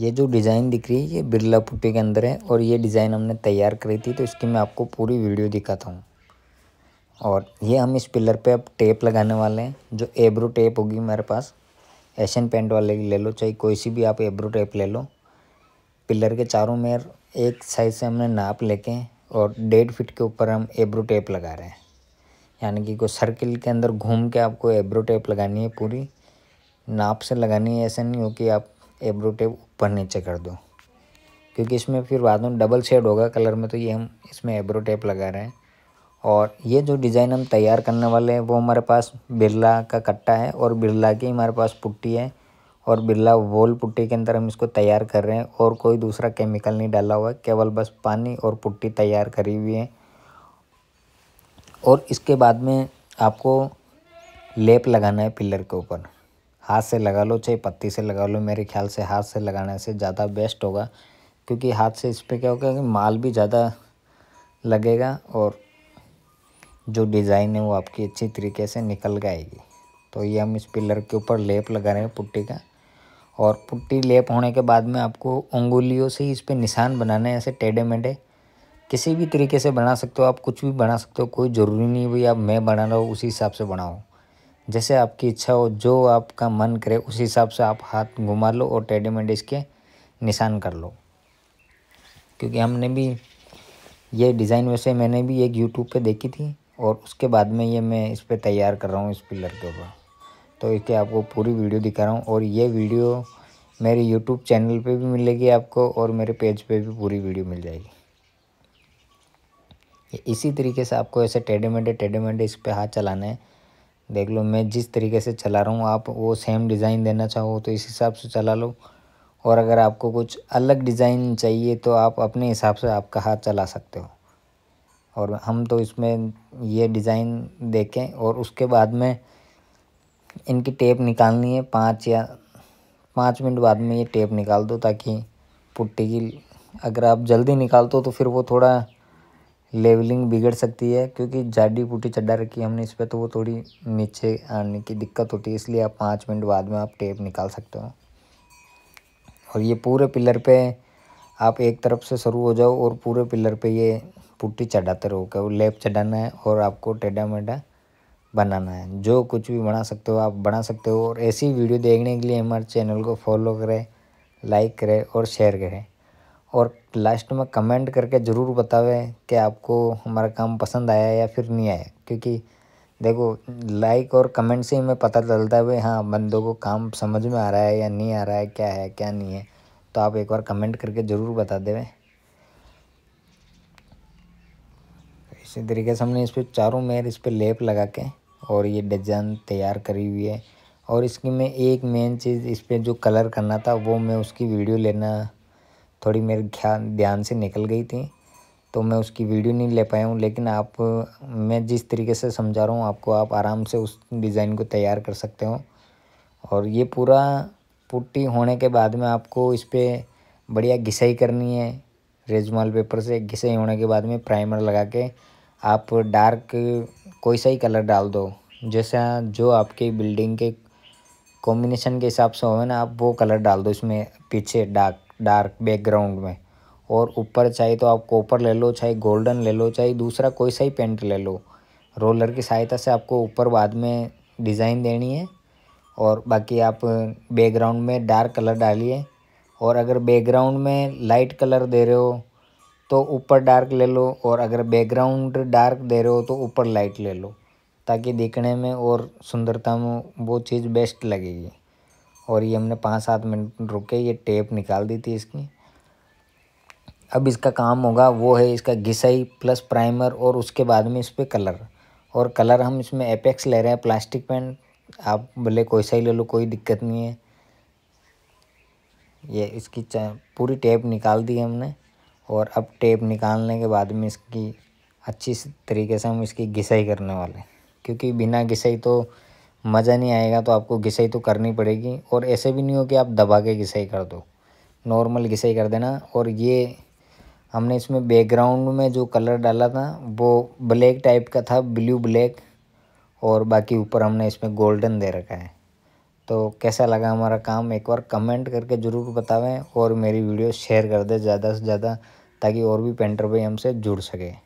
ये जो डिज़ाइन दिख रही है ये बिरला पुट्टी के अंदर है और ये डिज़ाइन हमने तैयार करी थी तो इसकी मैं आपको पूरी वीडियो दिखाता हूँ और ये हम इस पिलर पे अब टेप लगाने वाले हैं जो एब्रो टेप होगी मेरे पास एशियन पेंट वाले की ले लो चाहे कोई सी भी आप एब्रो टेप ले लो पिलर के चारों मेर एक साइज से हमने नाप लेके और डेढ़ फिट के ऊपर हम एब्रो टेप लगा रहे हैं यानी कि कोई सर्किल के अंदर घूम के आपको एब्रो टेप लगानी है पूरी नाप से लगानी है ऐसा नहीं हो कि आप एब्रो टेप ऊपर नीचे कर दो क्योंकि इसमें फिर बाद में डबल शेड होगा कलर में तो ये हम इसमें एब्रो टेप लगा रहे हैं और ये जो डिज़ाइन हम तैयार करने वाले हैं वो हमारे पास बिरला का कट्टा है और बिरला की हमारे पास पुट्टी है और बिरला वोल पुट्टी के अंदर हम इसको तैयार कर रहे हैं और कोई दूसरा केमिकल नहीं डाला हुआ है केवल बस पानी और पुट्टी तैयार करी हुई है और इसके बाद में आपको लेप लगाना है पिलर के ऊपर हाथ से लगा लो चाहे पत्ती से लगा लो मेरे ख्याल से हाथ से लगाने से ज़्यादा बेस्ट होगा क्योंकि हाथ से इस पर क्या होगा कि माल भी ज़्यादा लगेगा और जो डिज़ाइन है वो आपकी अच्छी तरीके से निकल के आएगी तो ये हम इस पिलर के ऊपर लेप लगा रहे हैं पुट्टी का और पुट्टी लेप होने के बाद में आपको उंगुलियों से इस पर निशान बनाने ऐसे टेढ़े मेढ़े किसी भी तरीके से बना सकते हो आप कुछ भी बना सकते हो कोई ज़रूरी नहीं भाई आप मैं बना रहा हूँ उसी हिसाब से बनाओ जैसे आपकी इच्छा हो जो आपका मन करे उस हिसाब से आप हाथ घुमा लो और टेडी मेढ़े इसके निशान कर लो क्योंकि हमने भी ये डिज़ाइन वैसे मैंने भी एक यूट्यूब पे देखी थी और उसके बाद में ये मैं इस पर तैयार कर रहा हूँ इस पिलर के ऊपर तो इसके आपको पूरी वीडियो दिखा रहा हूँ और ये वीडियो मेरे यूट्यूब चैनल पे भी मिलेगी आपको और मेरे पेज पे भी पूरी वीडियो मिल जाएगी इसी तरीके से आपको ऐसे टेडे मेडे टेडे मेडे इस पर हाथ चलाना है देख लो मैं जिस तरीके से चला रहा हूँ आप वो सेम डिज़ाइन देना चाहो तो इस हिसाब से चला लो और अगर आपको कुछ अलग डिज़ाइन चाहिए तो आप अपने हिसाब से आपका हाथ चला सकते हो और हम तो इसमें ये डिज़ाइन देखें और उसके बाद में इनकी टेप निकालनी है पाँच या पाँच मिनट बाद में ये टेप निकाल दो ताकि पुट्टी की अगर आप जल्दी निकाल दो तो फिर वो थोड़ा लेवलिंग बिगड़ सकती है क्योंकि जाडी पुटी चड्डा रखी हमने इस पर तो वो थोड़ी नीचे आने की दिक्कत होती है इसलिए आप पाँच मिनट बाद में आप टेप निकाल सकते हो और ये पूरे पिलर पे आप एक तरफ से शुरू हो जाओ और पूरे पिलर पे ये पुट्टी चढ़ाते रहो वो लेप चढ़ाना है और आपको टेढ़ा मेढ़ा बनाना है जो कुछ भी बना सकते हो आप बना सकते हो और ऐसी वीडियो देखने के लिए हमारे चैनल को फॉलो करें लाइक करें और शेयर करें और लास्ट में कमेंट करके ज़रूर बतावें कि आपको हमारा काम पसंद आया या फिर नहीं आया क्योंकि देखो लाइक और कमेंट से ही हमें पता चलता है भाई हाँ बंदों को काम समझ में आ रहा है या नहीं आ रहा है क्या है क्या नहीं है तो आप एक बार कमेंट करके ज़रूर बता देवें इसी तरीके से हमने इस पर चारों मेयर इस पर लेप लगा के और ये डिजाइन तैयार करी हुई है और इसकी मैं एक मेन चीज़ इस पर जो कलर करना था वो मैं उसकी वीडियो लेना थोड़ी मेरे ख्याल ध्यान से निकल गई थी तो मैं उसकी वीडियो नहीं ले पाया हूँ लेकिन आप मैं जिस तरीके से समझा रहा हूँ आपको आप आराम से उस डिज़ाइन को तैयार कर सकते हो और ये पूरा पुट्टी होने के बाद में आपको इस पर बढ़िया घिसाई करनी है रेजमाल पेपर से घिसाई होने के बाद में प्राइमर लगा के आप डार्क कोई सा ही कलर डाल दो जैसा जो आपके बिल्डिंग के कॉम्बिनेशन के हिसाब से हो ना आप वो कलर डाल दो इसमें पीछे डार्क डार्क बैकग्राउंड में और ऊपर चाहे तो आप कॉपर ले लो चाहे गोल्डन ले लो चाहे दूसरा कोई सा ही पेंट ले लो रोलर की सहायता से आपको ऊपर बाद में डिज़ाइन देनी है और बाकी आप बैकग्राउंड में डार्क कलर डालिए और अगर बैकग्राउंड में लाइट कलर दे रहे हो तो ऊपर डार्क ले लो और अगर बैकग्राउंड डार्क दे रहे हो तो ऊपर लाइट ले लो ताकि देखने में और सुंदरता में वो चीज़ बेस्ट लगेगी और ये हमने पाँच सात मिनट रुक के ये टेप निकाल दी थी इसकी अब इसका काम होगा वो है इसका घिसाई प्लस प्राइमर और उसके बाद में इस पर कलर और कलर हम इसमें एपेक्स ले रहे हैं प्लास्टिक पेंट आप भले कोई सा ही ले लो कोई दिक्कत नहीं है ये इसकी पूरी टेप निकाल दी हमने और अब टेप निकालने के बाद में इसकी अच्छी तरीके से हम इसकी घिसाई करने वाले क्योंकि बिना घिसाई तो मज़ा नहीं आएगा तो आपको घिसाई तो करनी पड़ेगी और ऐसे भी नहीं हो कि आप दबा के घिसाई कर दो नॉर्मल घिसाई कर देना और ये हमने इसमें बैकग्राउंड में जो कलर डाला था वो ब्लैक टाइप का था ब्लू ब्लैक और बाकी ऊपर हमने इसमें गोल्डन दे रखा है तो कैसा लगा हमारा काम एक बार कमेंट करके ज़रूर बतावें और मेरी वीडियो शेयर कर दें ज़्यादा से ज़्यादा ताकि और भी पेंटर भाई हमसे जुड़ सके